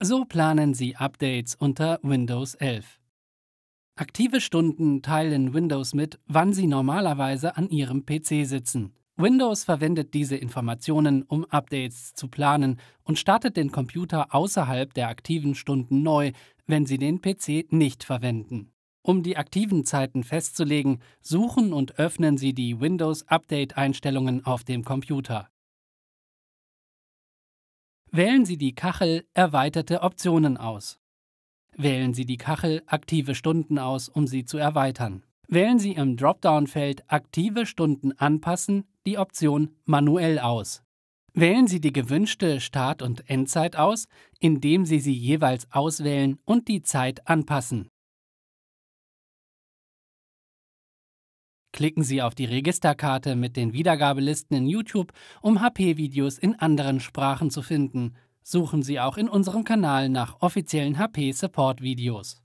So planen Sie Updates unter Windows 11. Aktive Stunden teilen Windows mit, wann Sie normalerweise an Ihrem PC sitzen. Windows verwendet diese Informationen, um Updates zu planen und startet den Computer außerhalb der aktiven Stunden neu, wenn Sie den PC nicht verwenden. Um die aktiven Zeiten festzulegen, suchen und öffnen Sie die Windows Update-Einstellungen auf dem Computer. Wählen Sie die Kachel Erweiterte Optionen aus. Wählen Sie die Kachel Aktive Stunden aus, um sie zu erweitern. Wählen Sie im Dropdown-Feld Aktive Stunden anpassen die Option Manuell aus. Wählen Sie die gewünschte Start- und Endzeit aus, indem Sie sie jeweils auswählen und die Zeit anpassen. Klicken Sie auf die Registerkarte mit den Wiedergabelisten in YouTube, um HP-Videos in anderen Sprachen zu finden. Suchen Sie auch in unserem Kanal nach offiziellen HP-Support-Videos.